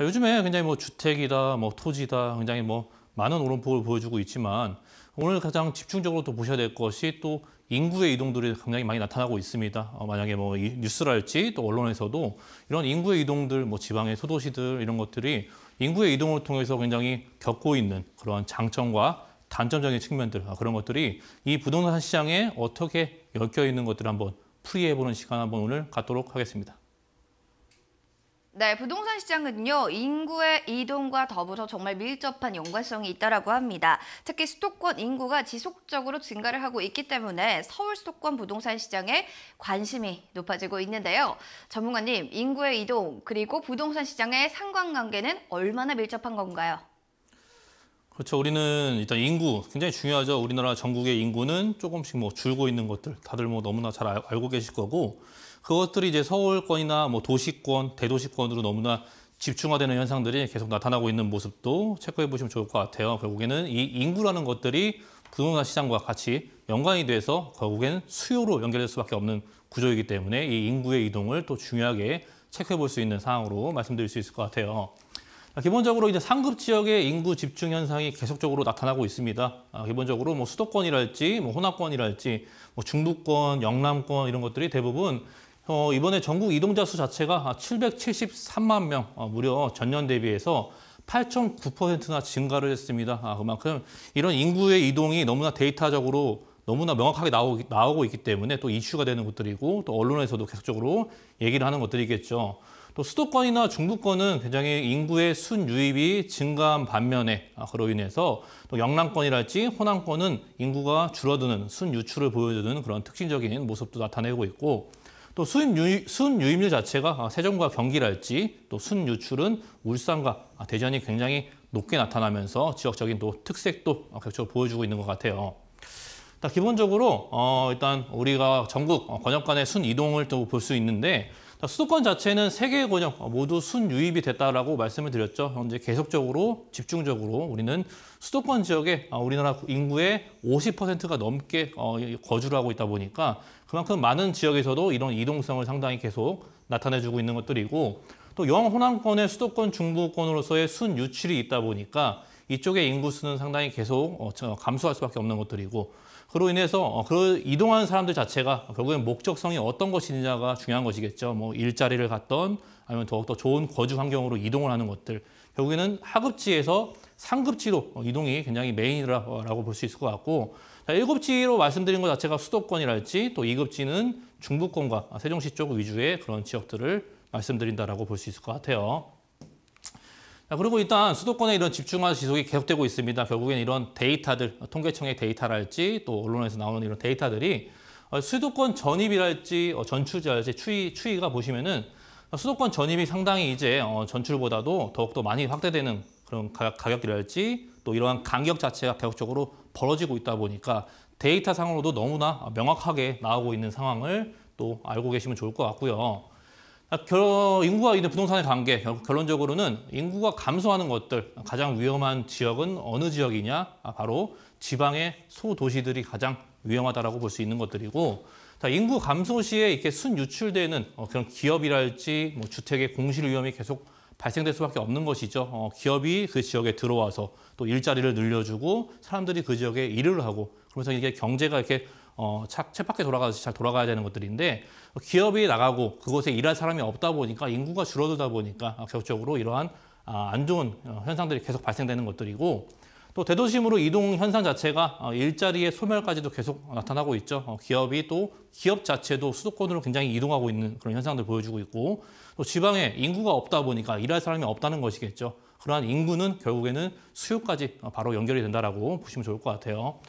요즘에 굉장히 뭐 주택이다, 뭐 토지다, 굉장히 뭐 많은 오름폭을 보여주고 있지만 오늘 가장 집중적으로 또 보셔야 될 것이 또 인구의 이동들이 굉장히 많이 나타나고 있습니다. 어, 만약에 뭐 이, 뉴스랄지 또 언론에서도 이런 인구의 이동들, 뭐 지방의 소도시들 이런 것들이 인구의 이동을 통해서 굉장히 겪고 있는 그러한 장점과 단점적인 측면들 아, 그런 것들이 이 부동산 시장에 어떻게 엮여 있는 것들을 한번 풀이해보는 시간 한번 오늘 갖도록 하겠습니다. 네, 부동산 시장은요, 인구의 이동과 더불어 정말 밀접한 연관성이 있다라고 합니다. 특히 수도권 인구가 지속적으로 증가를 하고 있기 때문에 서울 수도권 부동산 시장에 관심이 높아지고 있는데요. 전문가님, 인구의 이동 그리고 부동산 시장의 상관관계는 얼마나 밀접한 건가요? 그렇죠. 우리는 일단 인구 굉장히 중요하죠. 우리나라 전국의 인구는 조금씩 뭐 줄고 있는 것들 다들 뭐 너무나 잘 알고 계실 거고 그것들이 이제 서울권이나 뭐 도시권, 대도시권으로 너무나 집중화되는 현상들이 계속 나타나고 있는 모습도 체크해 보시면 좋을 것 같아요. 결국에는 이 인구라는 것들이 부동산 시장과 같이 연관이 돼서 결국엔 수요로 연결될 수밖에 없는 구조이기 때문에 이 인구의 이동을 또 중요하게 체크해 볼 수 있는 상황으로 말씀드릴 수 있을 것 같아요. 기본적으로 이제 상급 지역의 인구 집중 현상이 계속적으로 나타나고 있습니다. 아, 기본적으로 뭐 수도권이랄지, 뭐 호남권이랄지, 뭐 중부권, 영남권 이런 것들이 대부분 어, 이번에 전국 이동자 수 자체가 773만 아, 명, 어, 무려 전년 대비해서 8.9%나 증가를 했습니다. 아, 그만큼 이런 인구의 이동이 너무나 데이터적으로 너무나 명확하게 나오 나오고 있기 때문에 또 이슈가 되는 것들이고 또 언론에서도 계속적으로 얘기를 하는 것들이겠죠. 또 수도권이나 중부권은 굉장히 인구의 순유입이 증가한 반면에 아, 그로 인해서 또 영남권이랄지 호남권은 인구가 줄어드는 순유출을 보여주는 그런 특징적인 모습도 나타내고 있고 또 순유, 순유입률 자체가 세종과 아, 경기랄지 또 순유출은 울산과 대전이 굉장히 높게 나타나면서 지역적인 또 특색도 격적으로 보여주고 있는 것 같아요. 기본적으로 어, 일단 우리가 전국 어, 권역간의 순이동을 또 볼 수 있는데 자, 수도권 자체는 세개 권역 어, 모두 순유입이 됐다라고 말씀을 드렸죠. 현재 계속적으로 집중적으로 우리는 수도권 지역에 어, 우리나라 인구의 50%가 넘게 어, 거주를 하고 있다 보니까 그만큼 많은 지역에서도 이런 이동성을 상당히 계속 나타내주고 있는 것들이고 또 영호남권의 수도권 중부권으로서의 순유출이 있다 보니까 이쪽의 인구수는 상당히 계속 어, 감소할 수밖에 없는 것들이고 그로 인해서 어, 그 이동하는 사람들 자체가 결국엔 목적성이 어떤 것이냐가 중요한 것이겠죠. 뭐 일자리를 갖던 아니면 더욱더 좋은 거주 환경으로 이동을 하는 것들 결국에는 하급지에서 상급지로 어, 이동이 굉장히 메인이라고 볼 수 있을 것 같고 자, 7급지로 말씀드린 것 자체가 수도권이랄지 또 2급지는 중부권과 세종시 쪽 위주의 그런 지역들을 말씀드린다라고 볼 수 있을 것 같아요. 그리고 일단 수도권의 이런 집중화 지속이 계속되고 있습니다. 결국엔 이런 데이터들, 통계청의 데이터랄지 또 언론에서 나오는 이런 데이터들이 어, 수도권 전입이랄지 어, 전출자랄지 추이, 추이가 보시면은 어, 수도권 전입이 상당히 이제 전출보다도 더욱더 많이 확대되는 그런 가격이랄지 또 이러한 간격 자체가 계속적으로 벌어지고 있다 보니까 데이터상으로도 너무나 명확하게 나오고 있는 상황을 또 알고 계시면 좋을 것 같고요. 아, 결, 인구와 있는 부동산의 관계, 결론적으로는 인구가 감소하는 것들, 가장 위험한 지역은 어느 지역이냐? 아, 바로 지방의 소도시들이 가장 위험하다고볼 수 있는 것들이고, 자, 인구 감소 시에 이렇게 순유출되는 어, 그런 기업이랄지 뭐 주택의 공실 위험이 계속 발생될 수밖에 없는 것이죠. 어, 기업이 그 지역에 들어와서 또 일자리를 늘려주고 사람들이 그 지역에 일을 하고 그러면서 이게 경제가 이렇게 어, 채밖에 돌아가듯이 잘 돌아가야 되는 것들인데 기업이 나가고 그곳에 일할 사람이 없다 보니까 인구가 줄어들다 보니까 격적으로 아, 이러한 아, 안 좋은 어, 현상들이 계속 발생되는 것들이고 또 대도심으로 이동 현상 자체가 어, 일자리의 소멸까지도 계속 나타나고 있죠. 어, 기업이 또 기업 자체도 수도권으로 굉장히 이동하고 있는 그런 현상들 보여주고 있고 또 지방에 인구가 없다 보니까 일할 사람이 없다는 것이겠죠. 그러한 인구는 결국에는 수요까지 바로 연결이 된다라고 보시면 좋을 것 같아요.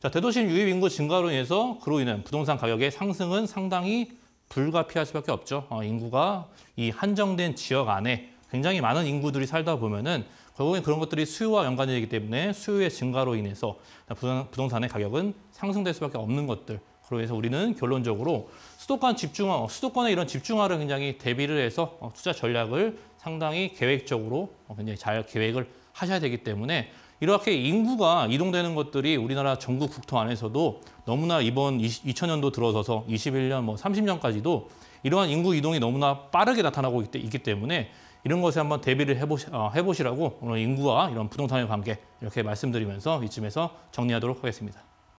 자, 대도시 유입 인구 증가로 인해서 그로 인한 부동산 가격의 상승은 상당히 불가피할 수밖에 없죠. 어, 인구가 이 한정된 지역 안에 굉장히 많은 인구들이 살다 보면은 결국엔 그런 것들이 수요와 연관이 되기 때문에 수요의 증가로 인해서 부동산의 가격은 상승될 수밖에 없는 것들. 그래서 우리는 결론적으로 수도권 집중화, 어, 수도권의 이런 집중화를 굉장히 대비를 해서 어, 투자 전략을 상당히 계획적으로 어, 굉장히 잘 계획을 하셔야 되기 때문에 이렇게 인구가 이동되는 것들이 우리나라 전국 국토 안에서도 너무나 이번 2000년도 들어서서 21년, 뭐 30년까지도 이러한 인구 이동이 너무나 빠르게 나타나고 있기 때문에 이런 것에 한번 대비를 해보시, 어, 해보시라고 오늘 인구와 이런 부동산의 관계 이렇게 말씀드리면서 이쯤에서 정리하도록 하겠습니다.